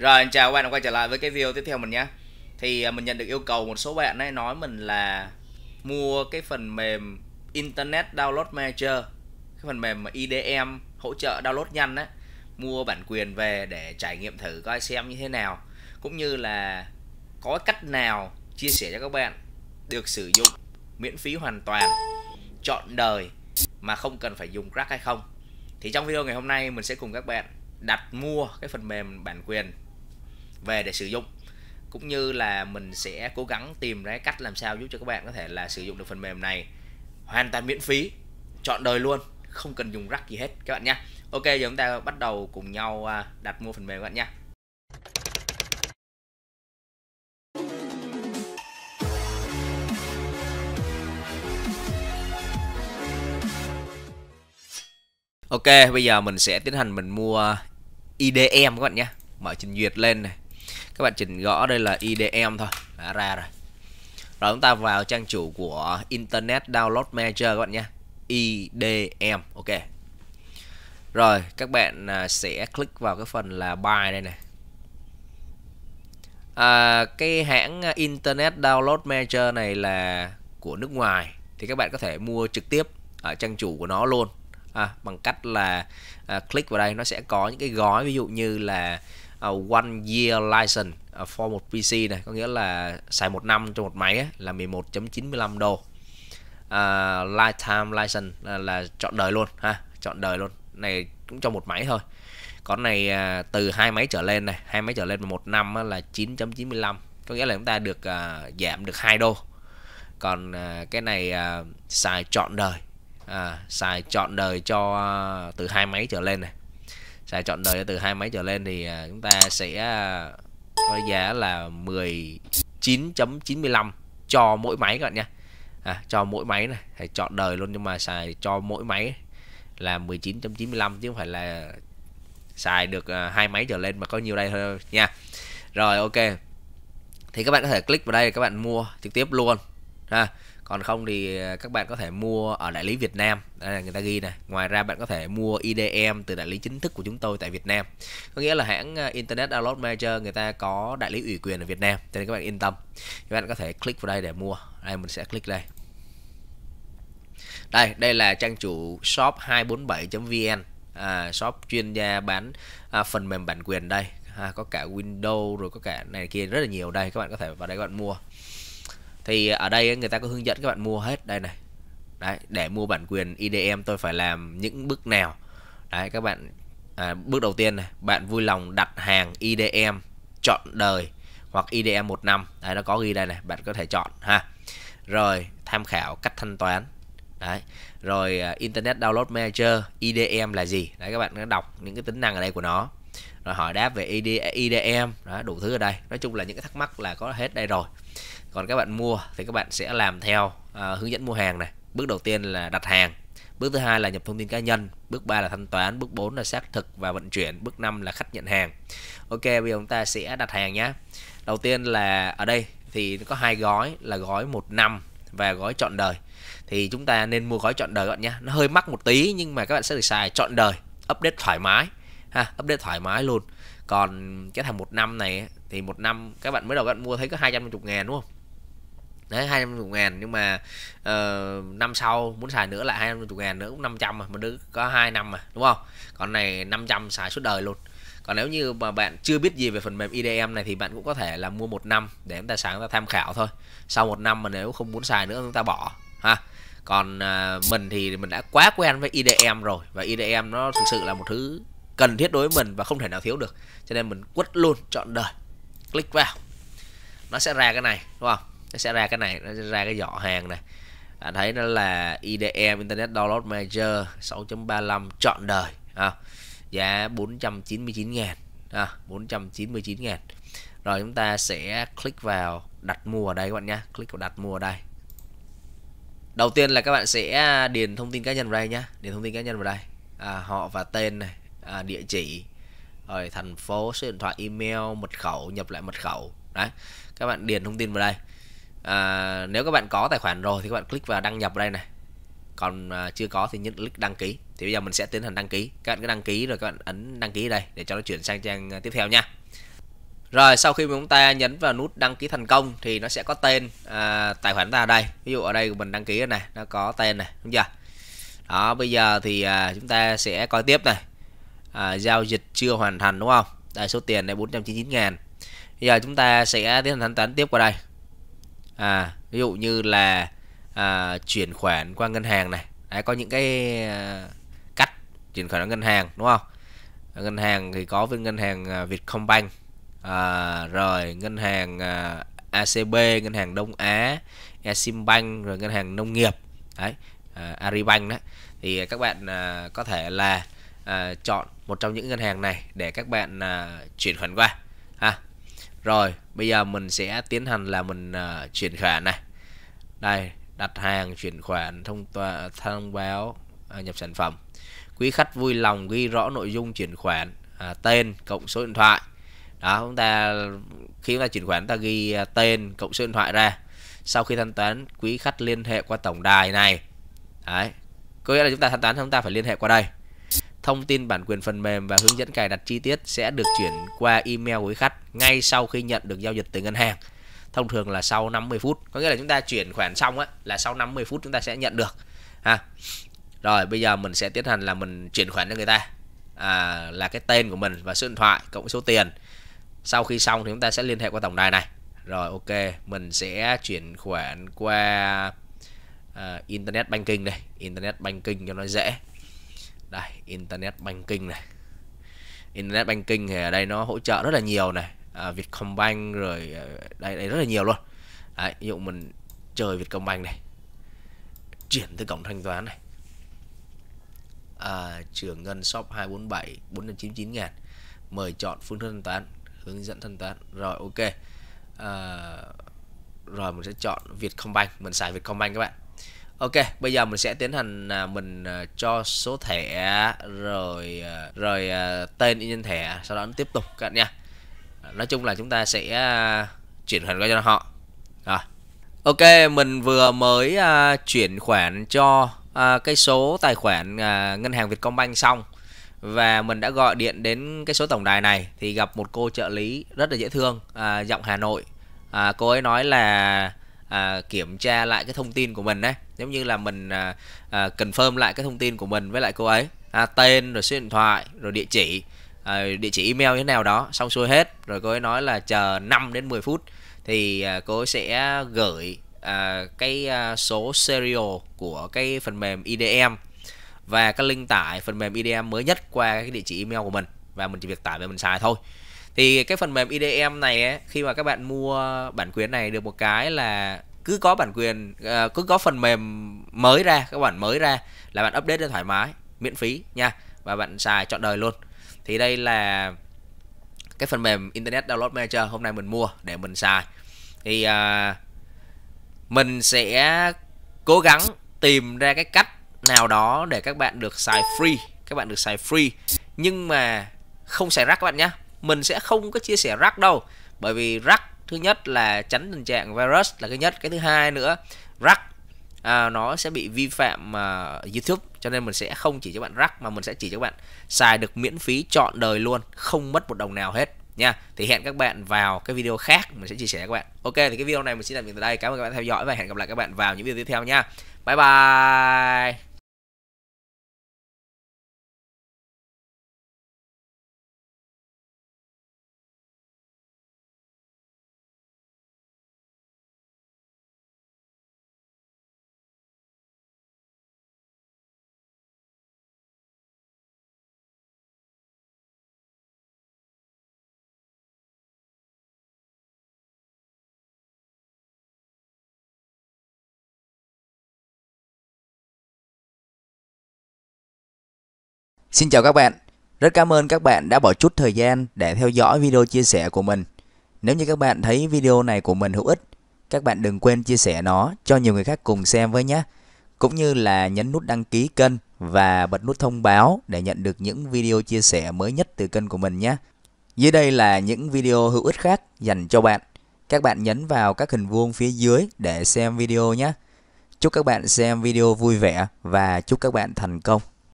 Rồi chào các bạn đã quay trở lại với cái video tiếp theo mình nhé Thì à, mình nhận được yêu cầu một số bạn ấy nói mình là Mua cái phần mềm Internet Download Manager Cái phần mềm mà IDM hỗ trợ download nhanh á Mua bản quyền về để trải nghiệm thử coi xem như thế nào Cũng như là có cách nào chia sẻ cho các bạn Được sử dụng miễn phí hoàn toàn Chọn đời mà không cần phải dùng crack hay không Thì trong video ngày hôm nay mình sẽ cùng các bạn đặt mua cái phần mềm bản quyền về để sử dụng cũng như là mình sẽ cố gắng tìm ra cách làm sao giúp cho các bạn có thể là sử dụng được phần mềm này hoàn toàn miễn phí chọn đời luôn không cần dùng rắc gì hết các bạn nhé ok giờ chúng ta bắt đầu cùng nhau à, đặt mua phần mềm các bạn nhé Ok, bây giờ mình sẽ tiến hành mình mua IDM các bạn nhé Mở trình duyệt lên này các bạn chỉnh gõ đây là IDM thôi đã ra rồi rồi chúng ta vào trang chủ của Internet Download Manager các bạn nhé IDM ok rồi các bạn à, sẽ click vào cái phần là buy đây này à, cái hãng Internet Download Manager này là của nước ngoài thì các bạn có thể mua trực tiếp ở trang chủ của nó luôn à, bằng cách là à, click vào đây nó sẽ có những cái gói ví dụ như là uh, one year license uh, for một PC này có nghĩa là xài một năm cho một máy ấy, là 11.95 đô uh, lifetime license là, là chọn đời luôn ha chọn đời luôn này cũng cho một máy thôi còn này uh, từ hai máy trở lên này hai máy trở lên một năm là 9.95 có nghĩa là chúng ta được uh, giảm được 2 đô còn uh, cái này uh, xài chọn đời à, xài chọn đời cho uh, từ hai máy trở lên này xài chọn đời từ hai máy trở lên thì à, chúng ta sẽ à, có giá là 19.95 cho mỗi máy các bạn nhé à, cho mỗi máy này hãy chọn đời luôn nhưng mà xài cho mỗi máy là 19.95 chứ không phải là xài được à, hai máy trở lên mà có nhiều đây thôi nha rồi ok thì các bạn có thể click vào đây các bạn mua trực tiếp luôn ha còn không thì à, các bạn có thể mua ở đại lý Việt Nam đây là người ta ghi này ngoài ra bạn có thể mua IDM từ đại lý chính thức của chúng tôi tại Việt Nam có nghĩa là hãng à, Internet Download Manager người ta có đại lý ủy quyền ở Việt Nam cho nên các bạn yên tâm các bạn có thể click vào đây để mua đây mình sẽ click đây đây đây là trang chủ shop 247.vn à, shop chuyên gia bán à, phần mềm bản quyền đây à, có cả Windows rồi có cả này kia rất là nhiều đây các bạn có thể vào đây các bạn mua thì ở đây người ta có hướng dẫn các bạn mua hết đây này đấy để mua bản quyền IDM tôi phải làm những bước nào đấy các bạn à, bước đầu tiên này bạn vui lòng đặt hàng IDM chọn đời hoặc IDM một năm đấy nó có ghi đây này bạn có thể chọn ha rồi tham khảo cách thanh toán đấy rồi à, internet download manager IDM là gì đấy các bạn đã đọc những cái tính năng ở đây của nó rồi hỏi đáp về ID, IDM đó, đủ thứ ở đây nói chung là những cái thắc mắc là có hết đây rồi còn các bạn mua thì các bạn sẽ làm theo à, hướng dẫn mua hàng này bước đầu tiên là đặt hàng bước thứ hai là nhập thông tin cá nhân bước 3 là thanh toán bước 4 là xác thực và vận chuyển bước 5 là khách nhận hàng ok bây giờ chúng ta sẽ đặt hàng nhé đầu tiên là ở đây thì có hai gói là gói một năm và gói chọn đời thì chúng ta nên mua gói chọn đời các bạn nhé nó hơi mắc một tí nhưng mà các bạn sẽ được xài chọn đời update thoải mái ha update thoải mái luôn còn cái thằng một năm này thì một năm các bạn mới đầu các bạn mua thấy có 250 ngàn đúng không đấy hai trăm ngàn nhưng mà uh, năm sau muốn xài nữa lại hai trăm ngàn nữa cũng 500 mà mình đứa có hai năm mà đúng không còn này 500 xài suốt đời luôn còn nếu như mà bạn chưa biết gì về phần mềm IDM này thì bạn cũng có thể là mua một năm để chúng ta sáng ta tham khảo thôi sau một năm mà nếu không muốn xài nữa chúng ta bỏ ha còn uh, mình thì mình đã quá quen với IDM rồi và IDM nó thực sự là một thứ cần thiết đối với mình và không thể nào thiếu được cho nên mình quất luôn chọn đời click vào nó sẽ ra cái này đúng không nó sẽ ra cái này nó sẽ ra cái giỏ hàng này bạn thấy nó là IDM Internet Download Manager 6.35 trọn đời à, giá 499 ngàn à, 499 ngàn rồi chúng ta sẽ click vào đặt mua ở đây các bạn nhé click vào đặt mua ở đây đầu tiên là các bạn sẽ à, điền thông tin cá nhân vào đây nhé điền thông tin cá nhân vào đây à, họ và tên này à, địa chỉ rồi thành phố số điện thoại email mật khẩu nhập lại mật khẩu đấy các bạn điền thông tin vào đây à, nếu các bạn có tài khoản rồi thì các bạn click vào đăng nhập đây này còn à, chưa có thì nhấn click đăng ký thì bây giờ mình sẽ tiến hành đăng ký các bạn cứ đăng ký rồi các bạn ấn đăng ký đây để cho nó chuyển sang trang à, tiếp theo nha rồi sau khi chúng ta nhấn vào nút đăng ký thành công thì nó sẽ có tên à, tài khoản ta đây ví dụ ở đây của mình đăng ký này nó có tên này đúng chưa đó bây giờ thì à, chúng ta sẽ coi tiếp này à, giao dịch chưa hoàn thành đúng không đây số tiền này 499 ngàn bây giờ chúng ta sẽ tiến hành thanh toán tiếp qua đây à, ví dụ như là à, chuyển khoản qua ngân hàng này đấy, có những cái à, cách chuyển khoản qua ngân hàng đúng không ngân hàng thì có với ngân hàng à, Vietcombank à, rồi ngân hàng à, ACB ngân hàng Đông Á Eximbank rồi ngân hàng nông nghiệp đấy à, Aribank đó thì các bạn à, có thể là à, chọn một trong những ngân hàng này để các bạn à, chuyển khoản qua ha rồi, bây giờ mình sẽ tiến hành là mình uh, chuyển khoản này. Đây, đặt hàng, chuyển khoản, thông tòa, thông báo uh, nhập sản phẩm. Quý khách vui lòng ghi rõ nội dung chuyển khoản, uh, tên cộng số điện thoại. Đó, chúng ta khi chúng ta chuyển khoản ta ghi uh, tên cộng số điện thoại ra. Sau khi thanh toán, quý khách liên hệ qua tổng đài này. Đấy. Có nghĩa là chúng ta thanh toán chúng ta phải liên hệ qua đây. Thông tin bản quyền phần mềm và hướng dẫn cài đặt chi tiết sẽ được chuyển qua email của khách ngay sau khi nhận được giao dịch từ ngân hàng. Thông thường là sau 50 phút, có nghĩa là chúng ta chuyển khoản xong á là sau 50 phút chúng ta sẽ nhận được ha. Rồi bây giờ mình sẽ tiến hành là mình chuyển khoản cho người ta. À, là cái tên của mình và số điện thoại cộng số tiền. Sau khi xong thì chúng ta sẽ liên hệ qua tổng đài này. Rồi ok, mình sẽ chuyển khoản qua uh, internet banking đây, internet banking cho nó dễ đây internet banking này internet banking thì ở đây nó hỗ trợ rất là nhiều này à, Vietcombank rồi à, đây đây rất là nhiều luôn Đấy, ví dụ mình chơi Vietcombank này chuyển tới cổng thanh toán này à, trưởng ngân shop 247 499 ngàn mời chọn phương thức thanh toán hướng dẫn thanh toán rồi ok à, rồi mình sẽ chọn Vietcombank mình xài Vietcombank các bạn Ok, bây giờ mình sẽ tiến hành à, mình à, cho số thẻ rồi à, rồi à, tên y nhân thẻ, sau đó tiếp tục các bạn nha. Nói chung là chúng ta sẽ chuyển khoản cho họ. Rồi. Ok, mình vừa mới chuyển khoản cho cái số tài khoản ngân hàng Vietcombank xong và mình đã gọi điện đến cái số tổng đài này thì gặp một cô trợ lý rất là dễ thương giọng Hà Nội. cô ấy nói là à, kiểm tra lại cái thông tin của mình đấy giống như là mình à, à, confirm lại cái thông tin của mình với lại cô ấy à, tên rồi số điện thoại rồi địa chỉ à, địa chỉ email như thế nào đó xong xuôi hết rồi cô ấy nói là chờ 5 đến 10 phút thì à, cô ấy sẽ gửi à, cái à, số serial của cái phần mềm IDM và cái link tải phần mềm IDM mới nhất qua cái địa chỉ email của mình và mình chỉ việc tải về mình xài thôi thì cái phần mềm IDM này ấy, khi mà các bạn mua bản quyền này được một cái là cứ có bản quyền ờ, cứ có phần mềm mới ra các bạn mới ra là bạn update lên thoải mái miễn phí nha và bạn xài trọn đời luôn thì đây là cái phần mềm Internet Download Manager hôm nay mình mua để mình xài thì uh, mình sẽ cố gắng tìm ra cái cách nào đó để các bạn được xài free các bạn được xài free nhưng mà không xài rác các bạn nhé mình sẽ không có chia sẻ rắc đâu bởi vì rắc thứ nhất là tránh tình trạng virus là cái nhất cái thứ hai nữa rắc à, nó sẽ bị vi phạm mà uh, YouTube cho nên mình sẽ không chỉ cho bạn rắc mà mình sẽ chỉ cho bạn xài được miễn phí trọn đời luôn không mất một đồng nào hết nha thì hẹn các bạn vào cái video khác mình sẽ chia sẻ các bạn ok thì cái video này mình xin tạm dừng tại đây cảm ơn các bạn theo dõi và hẹn gặp lại các bạn vào những video tiếp theo nha bye bye Xin chào các bạn. Rất cảm ơn các bạn đã bỏ chút thời gian để theo dõi video chia sẻ của mình. Nếu như các bạn thấy video này của mình hữu ích, các bạn đừng quên chia sẻ nó cho nhiều người khác cùng xem với nhé. Cũng như là nhấn nút đăng ký kênh và bật nút thông báo để nhận được những video chia sẻ mới nhất từ kênh của mình nhé. Dưới đây là những video hữu ích khác dành cho bạn. Các bạn nhấn vào các hình vuông phía dưới để xem video nhé. Chúc các bạn xem video vui vẻ và chúc các bạn thành công.